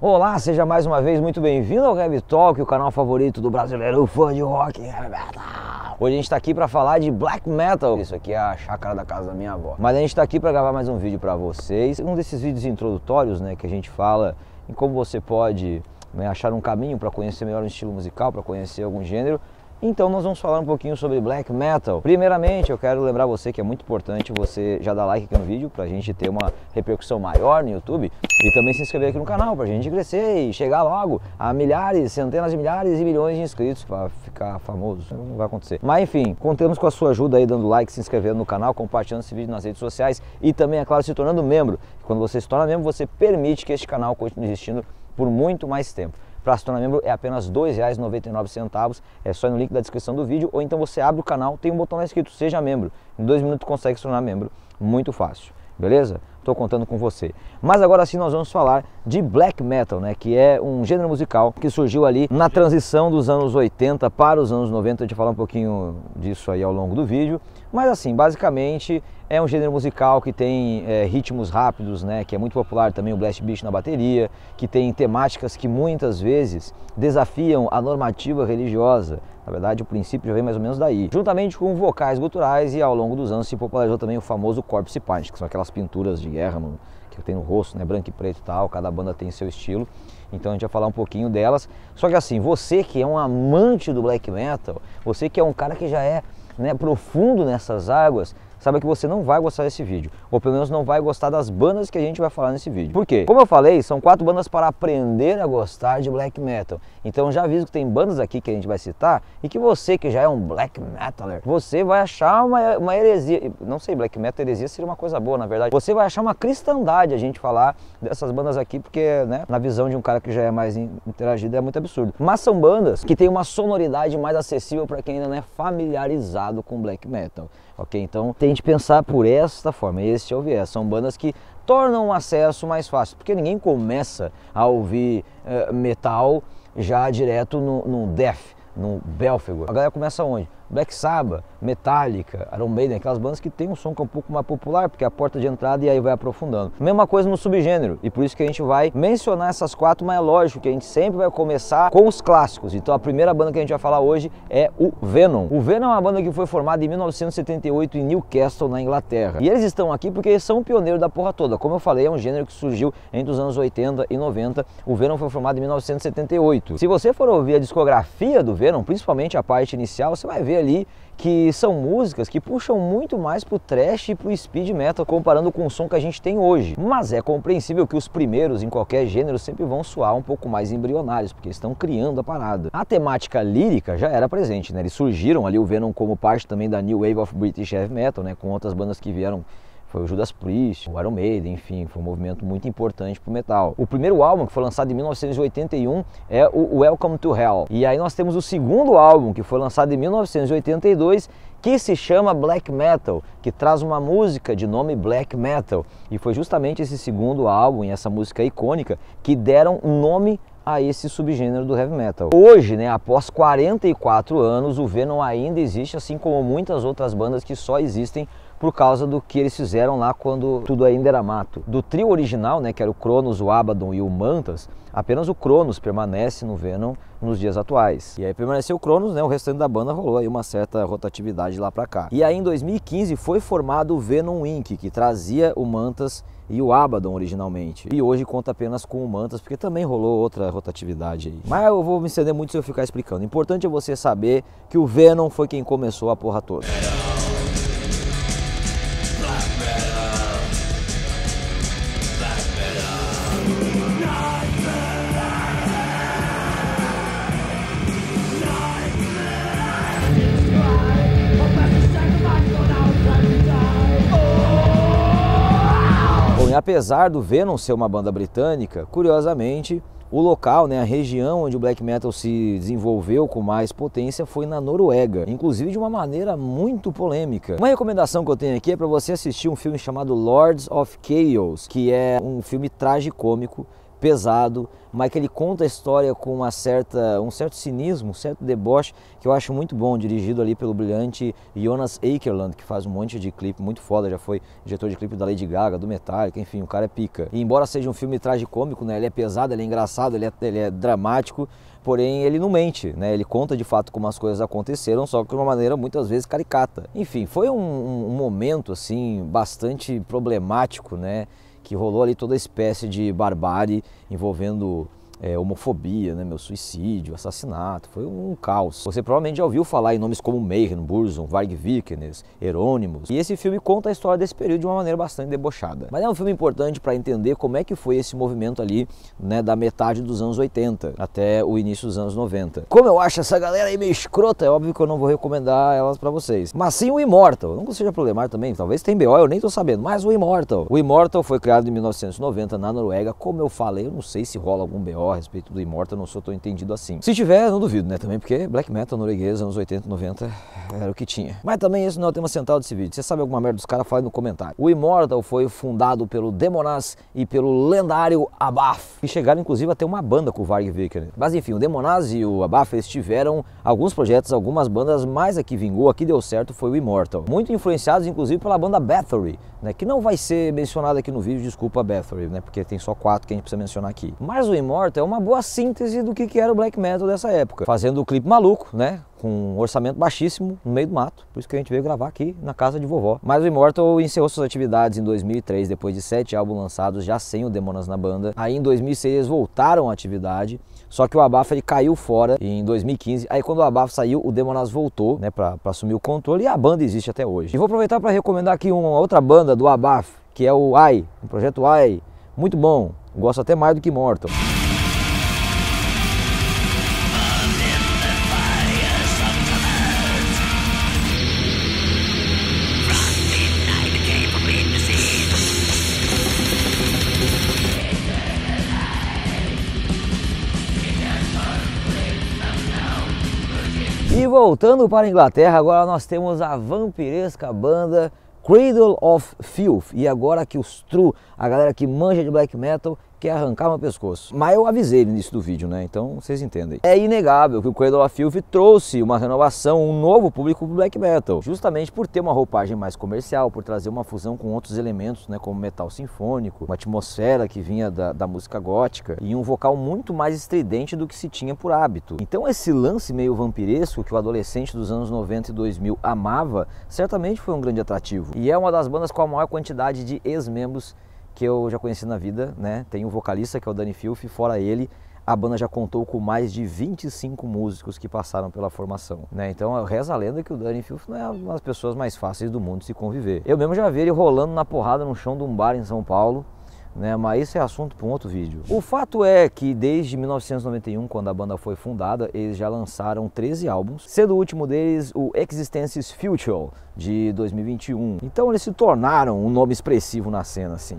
Olá, seja mais uma vez muito bem-vindo ao Gab Talk, o canal favorito do brasileiro fã de rock é Hoje a gente está aqui para falar de black metal. Isso aqui é a chácara da casa da minha avó. Mas a gente está aqui para gravar mais um vídeo para vocês. Um desses vídeos introdutórios, né, que a gente fala em como você pode né, achar um caminho para conhecer melhor um estilo musical, para conhecer algum gênero então nós vamos falar um pouquinho sobre black metal. Primeiramente, eu quero lembrar você que é muito importante você já dar like aqui no vídeo para a gente ter uma repercussão maior no YouTube e também se inscrever aqui no canal para a gente crescer e chegar logo a milhares, centenas de milhares e milhões de inscritos para ficar famoso. Não vai acontecer. Mas enfim, contamos com a sua ajuda aí dando like, se inscrevendo no canal, compartilhando esse vídeo nas redes sociais e também, é claro, se tornando membro. Quando você se torna membro, você permite que este canal continue existindo por muito mais tempo. Para se tornar membro é apenas R$ 2,99, é só no link da descrição do vídeo, ou então você abre o canal, tem um botão lá escrito Seja Membro. Em dois minutos consegue se tornar membro, muito fácil beleza? Estou contando com você. Mas agora sim nós vamos falar de black metal, né? Que é um gênero musical que surgiu ali na transição dos anos 80 para os anos 90. A gente falar um pouquinho disso aí ao longo do vídeo. Mas assim, basicamente é um gênero musical que tem é, ritmos rápidos, né? Que é muito popular também o blast beat na bateria, que tem temáticas que muitas vezes desafiam a normativa religiosa, na verdade, o princípio já vem mais ou menos daí. Juntamente com vocais guturais e ao longo dos anos se popularizou também o famoso corpse paint, que são aquelas pinturas de guerra no, que tem no rosto, né, branco e preto e tal, cada banda tem seu estilo. Então a gente vai falar um pouquinho delas. Só que assim, você que é um amante do black metal, você que é um cara que já é né, profundo nessas águas, saiba que você não vai gostar desse vídeo, ou pelo menos não vai gostar das bandas que a gente vai falar nesse vídeo. Por quê? Como eu falei, são quatro bandas para aprender a gostar de black metal. Então já aviso que tem bandas aqui que a gente vai citar e que você que já é um black metaler, você vai achar uma, uma heresia, não sei, black metal heresia seria uma coisa boa, na verdade. Você vai achar uma cristandade a gente falar dessas bandas aqui, porque, né, na visão de um cara que já é mais interagido é muito absurdo. Mas são bandas que têm uma sonoridade mais acessível para quem ainda não é familiarizado com black metal, ok? Então tem gente pensar por esta forma, esse é o viés. São bandas que tornam o acesso mais fácil, porque ninguém começa a ouvir uh, metal já direto no, no death, no belfego. A galera começa onde? Black Sabbath, Metallica, Iron Maiden, aquelas bandas que tem um som que é um pouco mais popular, porque é a porta de entrada e aí vai aprofundando. Mesma coisa no subgênero, e por isso que a gente vai mencionar essas quatro, mas é lógico que a gente sempre vai começar com os clássicos. Então a primeira banda que a gente vai falar hoje é o Venom. O Venom é uma banda que foi formada em 1978 em Newcastle, na Inglaterra. E eles estão aqui porque eles são pioneiros da porra toda. Como eu falei, é um gênero que surgiu entre os anos 80 e 90. O Venom foi formado em 1978. Se você for ouvir a discografia do Venom, principalmente a parte inicial, você vai ver ali que são músicas que puxam muito mais pro trash e pro speed metal comparando com o som que a gente tem hoje. Mas é compreensível que os primeiros em qualquer gênero sempre vão soar um pouco mais embrionários, porque estão criando a parada. A temática lírica já era presente, né? Eles surgiram ali o Venom como parte também da New Wave of British Heavy Metal, né, com outras bandas que vieram foi o Judas Priest, o Iron Maiden, enfim, foi um movimento muito importante pro metal. O primeiro álbum que foi lançado em 1981 é o Welcome to Hell. E aí nós temos o segundo álbum que foi lançado em 1982 que se chama Black Metal, que traz uma música de nome Black Metal. E foi justamente esse segundo álbum e essa música icônica que deram nome a esse subgênero do heavy metal. Hoje, né, após 44 anos, o Venom ainda existe, assim como muitas outras bandas que só existem por causa do que eles fizeram lá quando tudo ainda era mato. Do trio original, né, que era o Cronos, o Abaddon e o Mantas, apenas o Cronos permanece no Venom nos dias atuais. E aí permaneceu o Cronos, né, o restante da banda rolou aí uma certa rotatividade lá para cá. E aí em 2015 foi formado o Venom Inc, que trazia o Mantas e o Abaddon originalmente. E hoje conta apenas com o Mantas, porque também rolou outra rotatividade aí. Mas eu vou me estender muito se eu ficar explicando. O importante é você saber que o Venom foi quem começou a porra toda. apesar do Venom ser uma banda britânica, curiosamente, o local, né, a região onde o black metal se desenvolveu com mais potência foi na Noruega, inclusive de uma maneira muito polêmica. Uma recomendação que eu tenho aqui é para você assistir um filme chamado Lords of Chaos, que é um filme tragicômico pesado, mas que ele conta a história com uma certa, um certo cinismo, um certo deboche, que eu acho muito bom, dirigido ali pelo brilhante Jonas Akerland, que faz um monte de clipe muito foda, já foi diretor de clipe da Lady Gaga, do Metallica, enfim, o cara é pica. E embora seja um filme tragicômico, né, ele é pesado, ele é engraçado, ele é, ele é dramático, porém ele não mente, né? Ele conta de fato como as coisas aconteceram, só que de uma maneira muitas vezes caricata. Enfim, foi um, um momento assim bastante problemático, né? que rolou ali toda espécie de barbárie envolvendo é, homofobia, né, meu suicídio, assassinato, foi um caos. Você provavelmente já ouviu falar em nomes como Meiren, Burzum, Varg Vikernes, Herônimos. E esse filme conta a história desse período de uma maneira bastante debochada. Mas é um filme importante para entender como é que foi esse movimento ali, né, da metade dos anos 80 até o início dos anos 90. Como eu acho essa galera aí meio escrota, é óbvio que eu não vou recomendar elas para vocês. Mas sim o Immortal, não seja problemático também, talvez tem BO, eu nem tô sabendo, mas o Immortal. O Immortal foi criado em 1990 na Noruega, como eu falei, eu não sei se rola algum BO a respeito do Immortal, não sou tão entendido assim. Se tiver, não duvido, né? Também porque black metal norueguês, anos 80, 90, era o que tinha. Mas também esse não é o tema central desse vídeo. Você sabe alguma merda dos caras, fala no comentário. O Immortal foi fundado pelo Demonaz e pelo lendário Abaf, que chegaram inclusive a ter uma banda com o Varg Viker. Né. Mas enfim, o Demonaz e o Abaf, eles tiveram alguns projetos, algumas bandas, mas a que vingou, a que deu certo foi o Immortal. Muito influenciados inclusive pela banda Bathory, né? Que não vai ser mencionada aqui no vídeo, desculpa Bathory, né? Porque tem só quatro que a gente precisa mencionar aqui. Mas o Immortal é uma boa síntese do que, que era o black metal dessa época. Fazendo o clipe maluco, né? Com um orçamento baixíssimo, no meio do mato. Por isso que a gente veio gravar aqui na casa de vovó. Mas o Immortal encerrou suas atividades em 2003, depois de sete álbuns lançados já sem o Demonas na banda. Aí em 2006 eles voltaram à atividade, só que o Abafa ele caiu fora em 2015. Aí quando o Abafa saiu, o Demonas voltou, né, para assumir o controle e a banda existe até hoje. E vou aproveitar para recomendar aqui uma outra banda do Abaf, que é o AI, o projeto AI, muito bom. Gosto até mais do que Immortal. E voltando para a Inglaterra, agora nós temos a vampiresca banda Cradle of Filth. E agora que os true, a galera que manja de black metal, quer é arrancar meu pescoço. Mas eu avisei no início do vídeo, né? Então vocês entendem. É inegável que o Cradle of Filth trouxe uma renovação, um novo público do black metal, justamente por ter uma roupagem mais comercial, por trazer uma fusão com outros elementos, né, como metal sinfônico, uma atmosfera que vinha da, da música gótica e um vocal muito mais estridente do que se tinha por hábito. Então esse lance meio vampiresco que o adolescente dos anos 90 e 2000 amava, certamente foi um grande atrativo. E é uma das bandas com a maior quantidade de ex-membros que eu já conheci na vida, né? Tem um vocalista que é o Dani Filth, fora ele, a banda já contou com mais de 25 músicos que passaram pela formação. Né? Então reza a lenda que o Danny Filth não é uma das pessoas mais fáceis do mundo de se conviver. Eu mesmo já vi ele rolando na porrada no chão de um bar em São Paulo né? Mas isso é assunto para um outro vídeo. Hum. O fato é que desde 1991, quando a banda foi fundada, eles já lançaram 13 álbuns, sendo o último deles o Existences Future de 2021. Então eles se tornaram um nome expressivo na cena assim.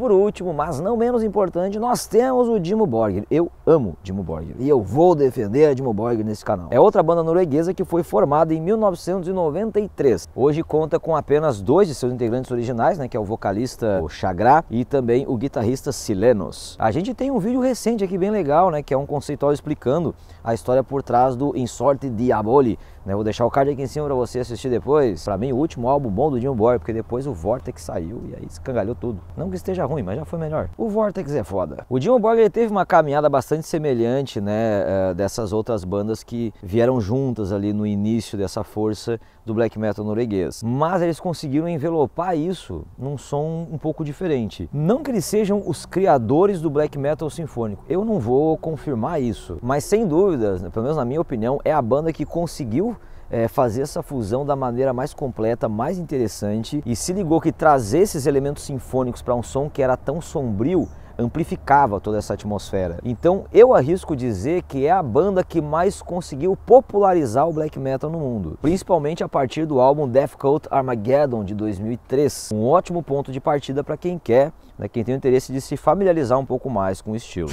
por último, mas não menos importante, nós temos o Dimo Borgir. Eu amo Dimo Borgir e eu vou defender a Dimo Borgir nesse canal. É outra banda norueguesa que foi formada em 1993. Hoje conta com apenas dois de seus integrantes originais, né, que é o vocalista o Chagra e também o guitarrista Silenos. A gente tem um vídeo recente aqui bem legal, né, que é um conceitual explicando a história por trás do Insorte Diaboli, né? Vou deixar o card aqui em cima para você assistir depois. Para mim, o último álbum bom do Jim Boy, porque depois o Vortex saiu e aí escangalhou tudo. Não que esteja ruim, mas já foi melhor. O Vortex é foda. O Jim Boy ele teve uma caminhada bastante semelhante, né, eh, dessas outras bandas que vieram juntas ali no início dessa força do black metal norueguês. Mas eles conseguiram envelopar isso num som um pouco diferente. Não que eles sejam os criadores do black metal sinfônico. Eu não vou confirmar isso, mas sem dúvidas, né, pelo menos na minha opinião, é a banda que conseguiu é, fazer essa fusão da maneira mais completa, mais interessante e se ligou que trazer esses elementos sinfônicos para um som que era tão sombrio amplificava toda essa atmosfera. Então eu arrisco dizer que é a banda que mais conseguiu popularizar o black metal no mundo, principalmente a partir do álbum Death Cult Armageddon de 2003. Um ótimo ponto de partida para quem quer, né, quem tem o interesse de se familiarizar um pouco mais com o estilo.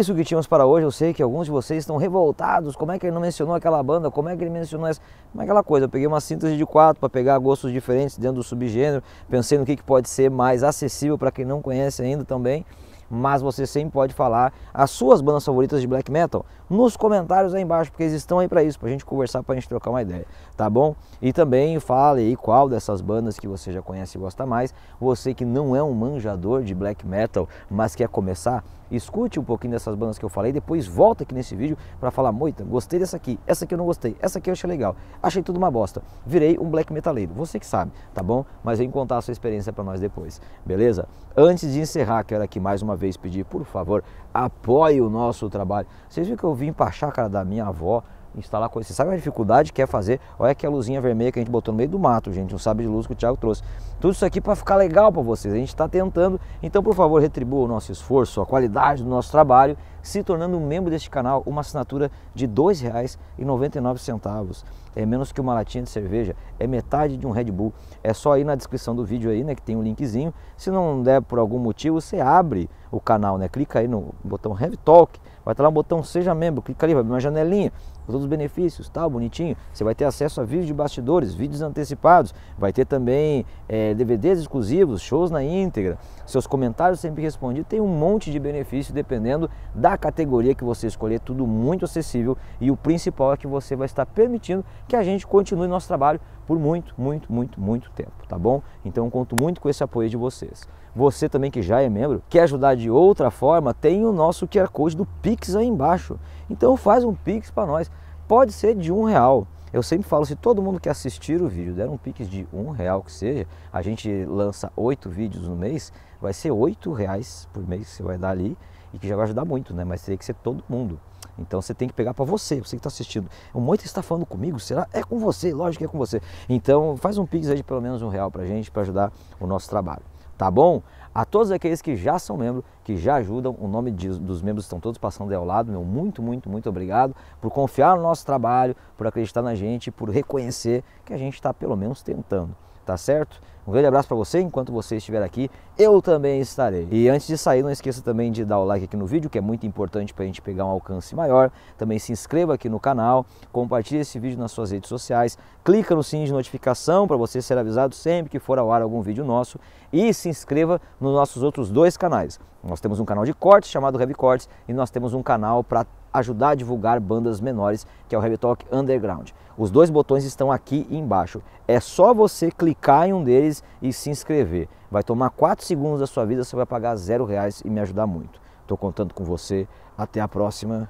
isso que tínhamos para hoje. Eu sei que alguns de vocês estão revoltados. Como é que ele não mencionou aquela banda? Como é que ele mencionou essa? Como é aquela coisa? Eu peguei uma síntese de quatro para pegar gostos diferentes dentro do subgênero. Pensei no que, que pode ser mais acessível para quem não conhece ainda também. Mas você sempre pode falar as suas bandas favoritas de black metal nos comentários aí embaixo, porque eles estão aí para isso, para a gente conversar, para a gente trocar uma ideia, tá bom? E também fale aí qual dessas bandas que você já conhece e gosta mais. Você que não é um manjador de black metal, mas quer começar, Escute um pouquinho dessas bandas que eu falei, depois volta aqui nesse vídeo para falar, moita, gostei dessa aqui, essa aqui eu não gostei, essa aqui eu achei legal, achei tudo uma bosta, virei um black metaleiro, você que sabe, tá bom? Mas vem contar a sua experiência para nós depois, beleza? Antes de encerrar, quero aqui mais uma vez pedir, por favor, apoie o nosso trabalho. Vocês viram que eu vim para a chácara da minha avó, instalar coisas. Você sabe a dificuldade que é fazer? Olha que a luzinha vermelha que a gente botou no meio do mato, gente, um sabe de luz que o Thiago trouxe. Tudo isso aqui para ficar legal para vocês. A gente está tentando. Então, por favor, retribua o nosso esforço, a qualidade do nosso trabalho, se tornando um membro deste canal, uma assinatura de R$ 2,99. É menos que uma latinha de cerveja, é metade de um Red Bull. É só aí na descrição do vídeo aí, né, que tem um linkzinho. Se não der por algum motivo, você abre o canal, né? Clica aí no botão Heavy Talk, vai estar lá o botão Seja Membro, clica ali, vai abrir uma janelinha com todos os benefícios, tal, bonitinho. Você vai ter acesso a vídeos de bastidores, vídeos antecipados, vai ter também é, DVDs exclusivos, shows na íntegra, seus comentários sempre respondidos. Tem um monte de benefício dependendo da categoria que você escolher, tudo muito acessível e o principal é que você vai estar permitindo que a gente continue nosso trabalho por muito, muito, muito, muito tempo, tá bom? Então conto muito com esse apoio de vocês. Você também que já é membro, quer ajudar de outra forma, tem o nosso QR Code do Pix aí embaixo. Então faz um Pix para nós. Pode ser de um real. Eu sempre falo, se todo mundo que assistir o vídeo der um Pix de um real que seja, a gente lança oito vídeos no mês, vai ser oito reais por mês que você vai dar ali e que já vai ajudar muito, né? Mas teria que ser todo mundo. Então você tem que pegar para você, você que está assistindo. O Moita está falando comigo, será? É com você, lógico que é com você. Então faz um pix aí de pelo menos um real para gente, para ajudar o nosso trabalho tá bom? A todos aqueles que já são membros, que já ajudam, o nome de, dos membros estão todos passando aí ao lado, meu muito, muito, muito obrigado por confiar no nosso trabalho, por acreditar na gente, por reconhecer que a gente está pelo menos tentando, tá certo? Um grande abraço para você, enquanto você estiver aqui, eu também estarei. E antes de sair, não esqueça também de dar o like aqui no vídeo, que é muito importante para a gente pegar um alcance maior. Também se inscreva aqui no canal, compartilhe esse vídeo nas suas redes sociais, clica no sininho de notificação para você ser avisado sempre que for ao ar algum vídeo nosso e se inscreva nos nossos outros dois canais. Nós temos um canal de cortes chamado Heavy Cortes e nós temos um canal para ajudar a divulgar bandas menores, que é o Talk Underground. Os dois botões estão aqui embaixo. É só você clicar em um deles e se inscrever. Vai tomar 4 segundos da sua vida, você vai pagar zero reais e me ajudar muito. Estou contando com você. Até a próxima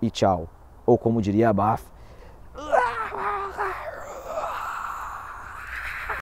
e tchau. Ou como diria a Baf,